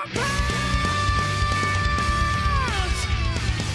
my pain!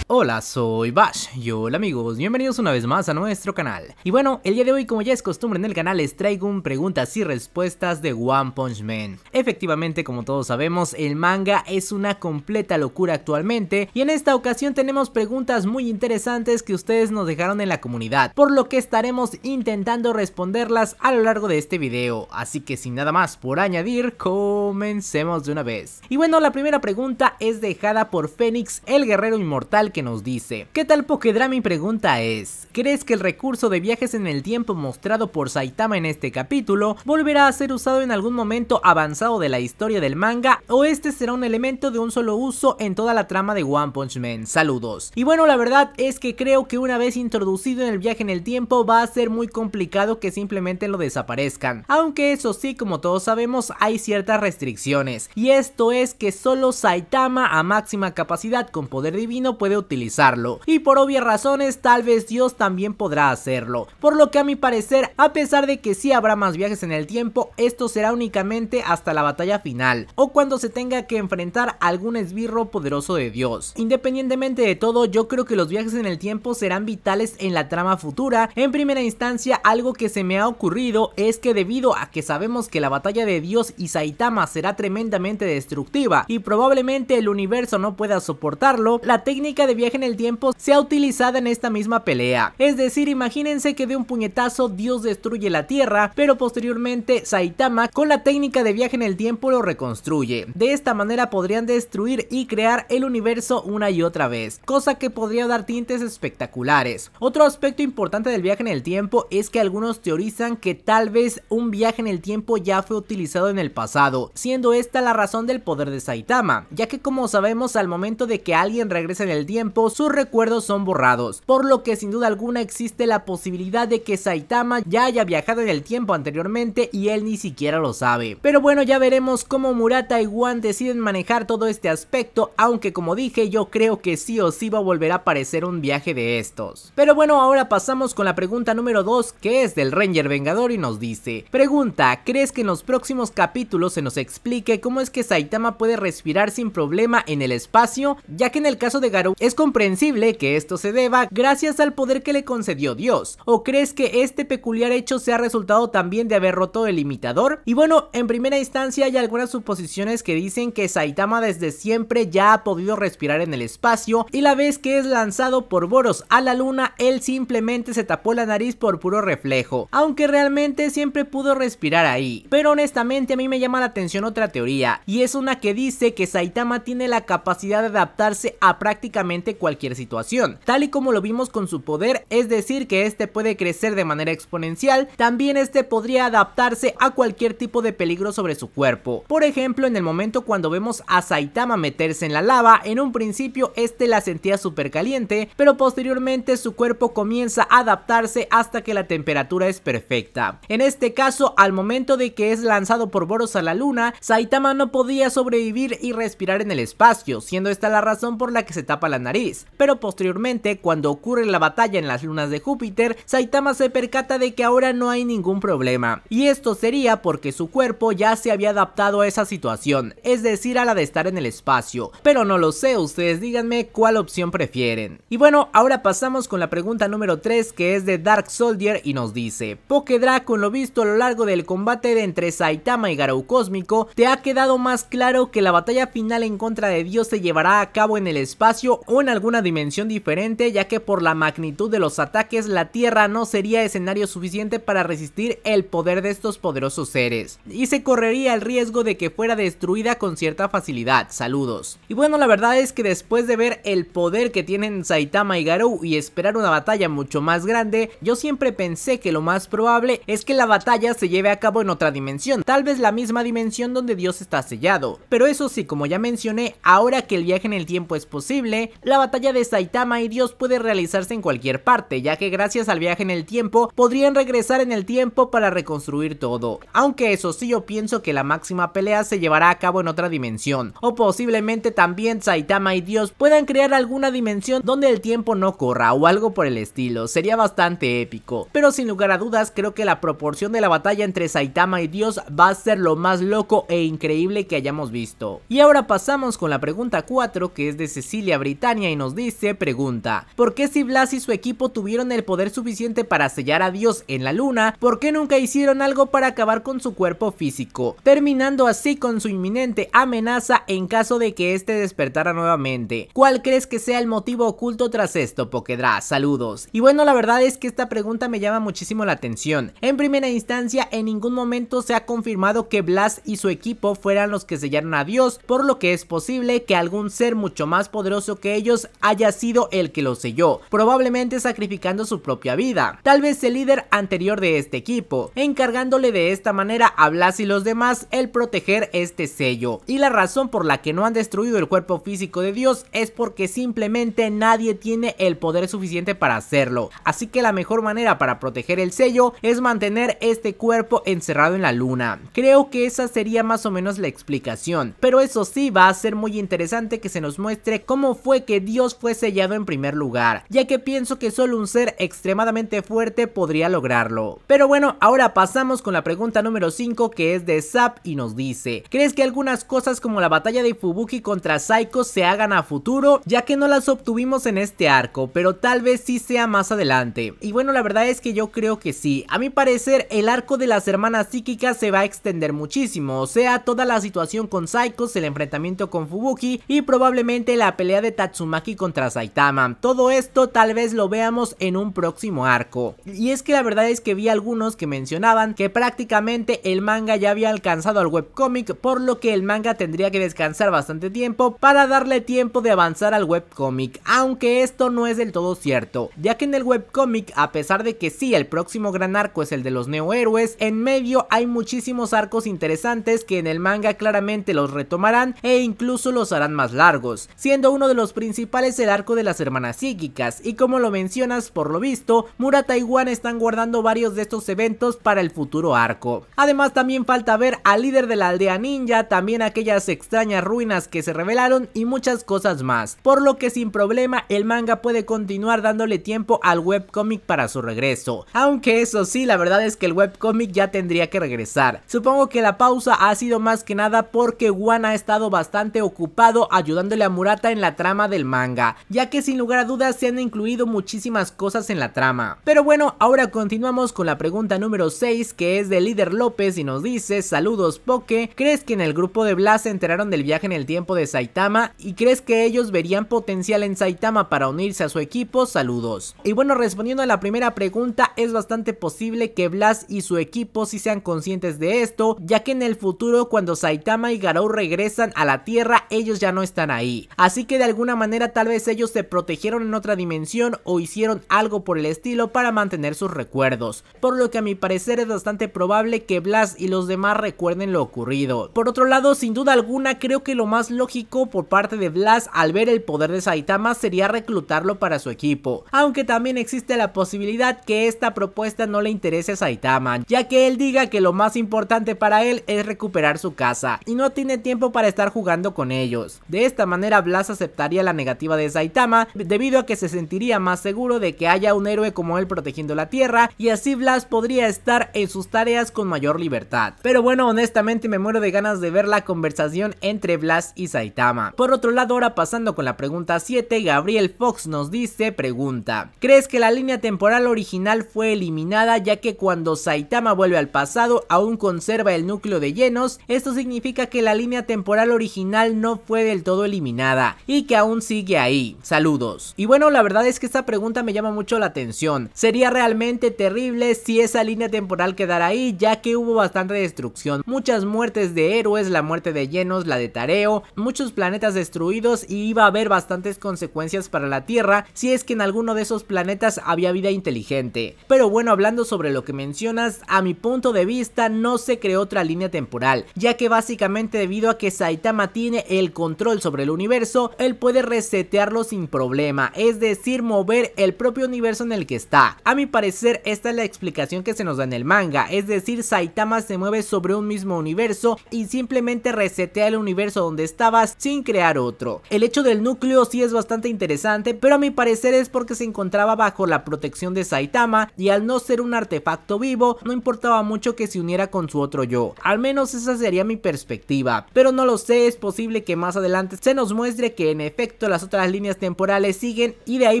Hola, soy Bash y hola amigos, bienvenidos una vez más a nuestro canal. Y bueno, el día de hoy como ya es costumbre en el canal les traigo un preguntas y respuestas de One Punch Man. Efectivamente, como todos sabemos, el manga es una completa locura actualmente y en esta ocasión tenemos preguntas muy interesantes que ustedes nos dejaron en la comunidad, por lo que estaremos intentando responderlas a lo largo de este video. Así que sin nada más por añadir, comencemos de una vez. Y bueno, la primera pregunta es dejada por Fénix, el guerrero inmortal que nos dice, ¿qué tal Pokedra? Mi pregunta es, ¿crees que el recurso de viajes en el tiempo mostrado por Saitama en este capítulo volverá a ser usado en algún momento avanzado de la historia del manga o este será un elemento de un solo uso en toda la trama de One Punch Man? Saludos. Y bueno, la verdad es que creo que una vez introducido en el viaje en el tiempo va a ser muy complicado que simplemente lo desaparezcan, aunque eso sí, como todos sabemos, hay ciertas restricciones y esto es que solo Saitama a máxima capacidad con poder divino puede utilizarlo y por obvias razones tal vez Dios también podrá hacerlo. Por lo que a mi parecer, a pesar de que sí habrá más viajes en el tiempo, esto será únicamente hasta la batalla final o cuando se tenga que enfrentar algún esbirro poderoso de Dios. Independientemente de todo, yo creo que los viajes en el tiempo serán vitales en la trama futura. En primera instancia, algo que se me ha ocurrido es que debido a que sabemos que la batalla de Dios y Saitama será tremendamente destructiva y probablemente el universo no pueda soportarlo, la técnica de viaje en el tiempo sea utilizada en esta misma pelea. Es decir, imagínense que de un puñetazo Dios destruye la Tierra, pero posteriormente Saitama con la técnica de viaje en el tiempo lo reconstruye. De esta manera podrían destruir y crear el universo una y otra vez, cosa que podría dar tintes espectaculares. Otro aspecto importante del viaje en el tiempo es que algunos teorizan que tal vez un viaje en el tiempo ya fue utilizado en el pasado, siendo esta la razón del poder de Saitama, ya que como sabemos al momento de que alguien regresa en el tiempo, sus recuerdos son borrados, por lo que sin duda alguna existe la posibilidad de que Saitama ya haya viajado en el tiempo anteriormente y él ni siquiera lo sabe. Pero bueno, ya veremos cómo Murata y Wan deciden manejar todo este aspecto, aunque como dije, yo creo que sí o sí va a volver a aparecer un viaje de estos. Pero bueno, ahora pasamos con la pregunta número 2, que es del Ranger Vengador y nos dice, pregunta, ¿crees que en los próximos capítulos se nos explique cómo es que Saitama puede respirar sin problema en el espacio? Ya que en el caso de Garou es comprensible que esto se deba gracias al poder que le concedió Dios, o crees que este peculiar hecho se ha resultado también de haber roto el limitador? Y bueno, en primera instancia hay algunas suposiciones que dicen que Saitama desde siempre ya ha podido respirar en el espacio y la vez que es lanzado por Boros a la luna, él simplemente se tapó la nariz por puro reflejo, aunque realmente siempre pudo respirar ahí. Pero honestamente a mí me llama la atención otra teoría, y es una que dice que Saitama tiene la capacidad de adaptarse a prácticamente cualquier situación, tal y como lo vimos con su poder, es decir que este puede crecer de manera exponencial, también este podría adaptarse a cualquier tipo de peligro sobre su cuerpo. Por ejemplo, en el momento cuando vemos a Saitama meterse en la lava, en un principio este la sentía súper caliente, pero posteriormente su cuerpo comienza a adaptarse hasta que la temperatura es perfecta. En este caso, al momento de que es lanzado por Boros a la luna, Saitama no podía sobrevivir y respirar en el espacio, siendo esta la razón por la que se tapa la nariz pero posteriormente, cuando ocurre la batalla en las lunas de Júpiter, Saitama se percata de que ahora no hay ningún problema. Y esto sería porque su cuerpo ya se había adaptado a esa situación, es decir, a la de estar en el espacio. Pero no lo sé, ustedes díganme cuál opción prefieren. Y bueno, ahora pasamos con la pregunta número 3 que es de Dark Soldier y nos dice, Pokedra con lo visto a lo largo del combate entre Saitama y Garou Cósmico, ¿te ha quedado más claro que la batalla final en contra de Dios se llevará a cabo en el espacio o alguna dimensión diferente ya que por la magnitud de los ataques la Tierra no sería escenario suficiente para resistir el poder de estos poderosos seres y se correría el riesgo de que fuera destruida con cierta facilidad, saludos. Y bueno la verdad es que después de ver el poder que tienen Saitama y Garou y esperar una batalla mucho más grande, yo siempre pensé que lo más probable es que la batalla se lleve a cabo en otra dimensión, tal vez la misma dimensión donde Dios está sellado, pero eso sí como ya mencioné ahora que el viaje en el tiempo es posible, la batalla de Saitama y Dios puede realizarse en cualquier parte, ya que gracias al viaje en el tiempo podrían regresar en el tiempo para reconstruir todo. Aunque eso sí yo pienso que la máxima pelea se llevará a cabo en otra dimensión, o posiblemente también Saitama y Dios puedan crear alguna dimensión donde el tiempo no corra o algo por el estilo, sería bastante épico. Pero sin lugar a dudas creo que la proporción de la batalla entre Saitama y Dios va a ser lo más loco e increíble que hayamos visto. Y ahora pasamos con la pregunta 4 que es de Cecilia Británica y nos dice, pregunta, ¿por qué si Blas y su equipo tuvieron el poder suficiente para sellar a Dios en la luna, por qué nunca hicieron algo para acabar con su cuerpo físico, terminando así con su inminente amenaza en caso de que éste despertara nuevamente? ¿Cuál crees que sea el motivo oculto tras esto, Pokedra? Saludos. Y bueno, la verdad es que esta pregunta me llama muchísimo la atención. En primera instancia, en ningún momento se ha confirmado que Blas y su equipo fueran los que sellaron a Dios, por lo que es posible que algún ser mucho más poderoso que ellos haya sido el que lo selló, probablemente sacrificando su propia vida, tal vez el líder anterior de este equipo, encargándole de esta manera a Blas y los demás el proteger este sello. Y la razón por la que no han destruido el cuerpo físico de Dios es porque simplemente nadie tiene el poder suficiente para hacerlo, así que la mejor manera para proteger el sello es mantener este cuerpo encerrado en la luna. Creo que esa sería más o menos la explicación, pero eso sí va a ser muy interesante que se nos muestre cómo fue que Dios fue sellado en primer lugar, ya que pienso que solo un ser extremadamente fuerte podría lograrlo. Pero bueno, ahora pasamos con la pregunta número 5 que es de Zap y nos dice, ¿crees que algunas cosas como la batalla de Fubuki contra Saiko se hagan a futuro? Ya que no las obtuvimos en este arco, pero tal vez sí sea más adelante. Y bueno, la verdad es que yo creo que sí. A mi parecer, el arco de las hermanas psíquicas se va a extender muchísimo, o sea, toda la situación con Saiko, el enfrentamiento con Fubuki y probablemente la pelea de Tatsumi Maki contra Saitama. Todo esto tal vez lo veamos en un próximo arco. Y es que la verdad es que vi algunos que mencionaban que prácticamente el manga ya había alcanzado al webcomic, por lo que el manga tendría que descansar bastante tiempo para darle tiempo de avanzar al webcomic, aunque esto no es del todo cierto, ya que en el webcomic, a pesar de que sí, el próximo gran arco es el de los neohéroes, en medio hay muchísimos arcos interesantes que en el manga claramente los retomarán e incluso los harán más largos, siendo uno de los principales es el arco de las hermanas psíquicas y como lo mencionas por lo visto, Murata y Wan están guardando varios de estos eventos para el futuro arco. Además también falta ver al líder de la aldea ninja, también aquellas extrañas ruinas que se revelaron y muchas cosas más, por lo que sin problema el manga puede continuar dándole tiempo al webcomic para su regreso, aunque eso sí la verdad es que el webcomic ya tendría que regresar. Supongo que la pausa ha sido más que nada porque Wan ha estado bastante ocupado ayudándole a Murata en la trama del manga, ya que sin lugar a dudas se han incluido muchísimas cosas en la trama. Pero bueno, ahora continuamos con la pregunta número 6 que es de Líder López y nos dice, saludos Poke, ¿crees que en el grupo de Blas se enteraron del viaje en el tiempo de Saitama y crees que ellos verían potencial en Saitama para unirse a su equipo? Saludos. Y bueno, respondiendo a la primera pregunta, es bastante posible que Blas y su equipo sí sean conscientes de esto, ya que en el futuro cuando Saitama y Garou regresan a la Tierra, ellos ya no están ahí. Así que de alguna manera tal vez ellos se protegieron en otra dimensión o hicieron algo por el estilo para mantener sus recuerdos, por lo que a mi parecer es bastante probable que Blas y los demás recuerden lo ocurrido. Por otro lado, sin duda alguna creo que lo más lógico por parte de Blas al ver el poder de Saitama sería reclutarlo para su equipo, aunque también existe la posibilidad que esta propuesta no le interese a Saitama, ya que él diga que lo más importante para él es recuperar su casa y no tiene tiempo para estar jugando con ellos. De esta manera Blas aceptaría la negativa de Saitama, debido a que se sentiría más seguro de que haya un héroe como él protegiendo la tierra y así Blas podría estar en sus tareas con mayor libertad. Pero bueno, honestamente me muero de ganas de ver la conversación entre Blas y Saitama. Por otro lado, ahora pasando con la pregunta 7, Gabriel Fox nos dice, pregunta, ¿crees que la línea temporal original fue eliminada ya que cuando Saitama vuelve al pasado aún conserva el núcleo de llenos? Esto significa que la línea temporal original no fue del todo eliminada y que aún sigue ahí? Saludos. Y bueno, la verdad es que esta pregunta me llama mucho la atención. Sería realmente terrible si esa línea temporal quedara ahí, ya que hubo bastante destrucción. Muchas muertes de héroes, la muerte de Llenos, la de Tareo, muchos planetas destruidos y iba a haber bastantes consecuencias para la Tierra si es que en alguno de esos planetas había vida inteligente. Pero bueno, hablando sobre lo que mencionas, a mi punto de vista no se creó otra línea temporal, ya que básicamente debido a que Saitama tiene el control sobre el universo, él puede resetearlo sin problema, es decir, mover el propio universo en el que está. A mi parecer, esta es la explicación que se nos da en el manga, es decir, Saitama se mueve sobre un mismo universo y simplemente resetea el universo donde estabas sin crear otro. El hecho del núcleo sí es bastante interesante, pero a mi parecer es porque se encontraba bajo la protección de Saitama y al no ser un artefacto vivo, no importaba mucho que se uniera con su otro yo. Al menos esa sería mi perspectiva, pero no lo sé, es posible que más adelante se nos muestre que en efecto las otras líneas temporales siguen y de ahí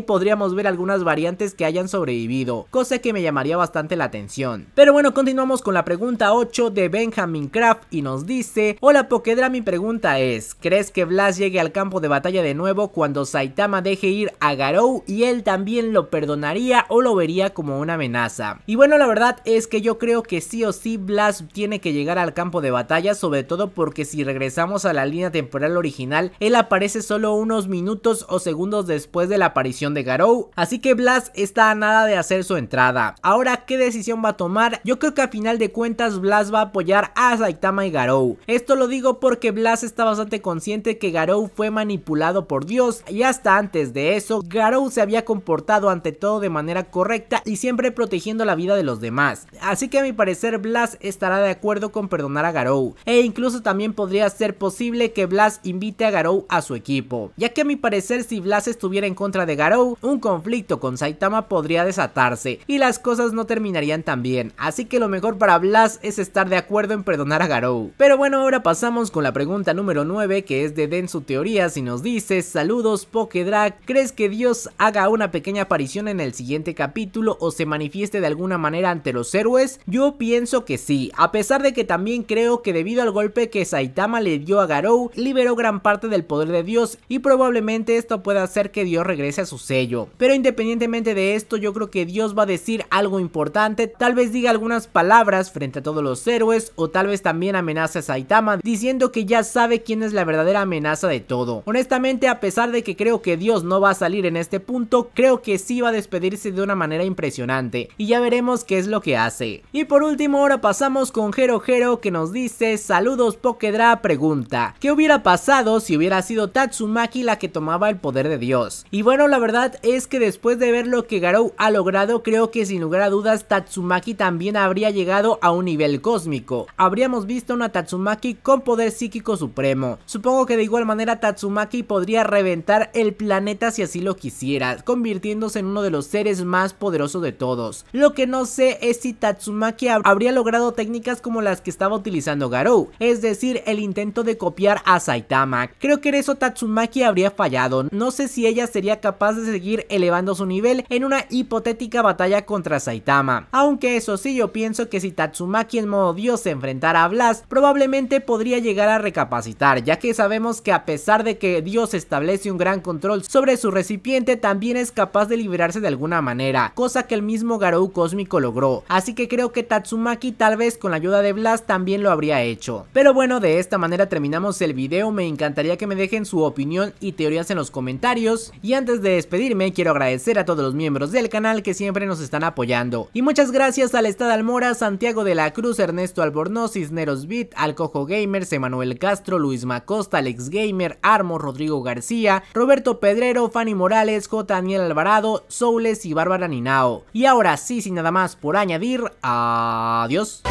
podríamos ver algunas variantes que hayan sobrevivido, cosa que me llamaría bastante la atención. Pero bueno, continuamos con la pregunta 8 de Benjamin Craft y nos dice, hola Pokedra, mi pregunta es, ¿crees que Blas llegue al campo de batalla de nuevo cuando Saitama deje ir a Garou y él también lo perdonaría o lo vería como una amenaza? Y bueno, la verdad es que yo creo que sí o sí Blas tiene que llegar al campo de batalla, sobre todo porque si regresamos a la línea temporal original, él aparece solo unos minutos minutos o segundos después de la aparición de Garou, así que Blas está a nada de hacer su entrada. Ahora, ¿qué decisión va a tomar? Yo creo que a final de cuentas Blas va a apoyar a Saitama y Garou. Esto lo digo porque Blas está bastante consciente que Garou fue manipulado por Dios y hasta antes de eso, Garou se había comportado ante todo de manera correcta y siempre protegiendo la vida de los demás. Así que a mi parecer Blas estará de acuerdo con perdonar a Garou e incluso también podría ser posible que Blas invite a Garou a su equipo, ya que mi parecer si Blas estuviera en contra de Garou, un conflicto con Saitama podría desatarse y las cosas no terminarían tan bien, así que lo mejor para Blas es estar de acuerdo en perdonar a Garou. Pero bueno, ahora pasamos con la pregunta número 9 que es de su teoría y nos dice, saludos Pokedrag, ¿crees que Dios haga una pequeña aparición en el siguiente capítulo o se manifieste de alguna manera ante los héroes? Yo pienso que sí, a pesar de que también creo que debido al golpe que Saitama le dio a Garou, liberó gran parte del poder de Dios y probablemente esto puede hacer que Dios regrese a su sello. Pero independientemente de esto, yo creo que Dios va a decir algo importante, tal vez diga algunas palabras frente a todos los héroes o tal vez también amenace a Saitama diciendo que ya sabe quién es la verdadera amenaza de todo. Honestamente, a pesar de que creo que Dios no va a salir en este punto, creo que sí va a despedirse de una manera impresionante y ya veremos qué es lo que hace. Y por último, ahora pasamos con Hero Hero. que nos dice, saludos Pokedra pregunta, ¿qué hubiera pasado si hubiera sido Tatsumaki la que tomaba el poder de Dios. Y bueno, la verdad es que después de ver lo que Garou ha logrado, creo que sin lugar a dudas Tatsumaki también habría llegado a un nivel cósmico. Habríamos visto una Tatsumaki con poder psíquico supremo. Supongo que de igual manera Tatsumaki podría reventar el planeta si así lo quisiera, convirtiéndose en uno de los seres más poderosos de todos. Lo que no sé es si Tatsumaki habría logrado técnicas como las que estaba utilizando Garou, es decir, el intento de copiar a Saitama. Creo que en eso Tatsumaki habría fallado. No sé si ella sería capaz de seguir elevando su nivel en una hipotética batalla contra Saitama. Aunque eso sí, yo pienso que si Tatsumaki en modo dios se enfrentara a Blast, probablemente podría llegar a recapacitar, ya que sabemos que a pesar de que Dios establece un gran control sobre su recipiente, también es capaz de liberarse de alguna manera, cosa que el mismo Garou Cósmico logró. Así que creo que Tatsumaki tal vez con la ayuda de Blast también lo habría hecho. Pero bueno, de esta manera terminamos el video, me encantaría que me dejen su opinión y teorías en los comentarios. Y antes de despedirme, quiero agradecer a todos los miembros del canal que siempre nos están apoyando. Y muchas gracias al Estado Almora, Santiago de la Cruz, Ernesto Albornoz, Cisneros Bit, Alcojo Gamers, Emanuel Castro, Luis Macosta, Alex Gamer, Armo, Rodrigo García, Roberto Pedrero, Fanny Morales, J. Daniel Alvarado, Soules y Bárbara Ninao. Y ahora sí, sin nada más por añadir, adiós.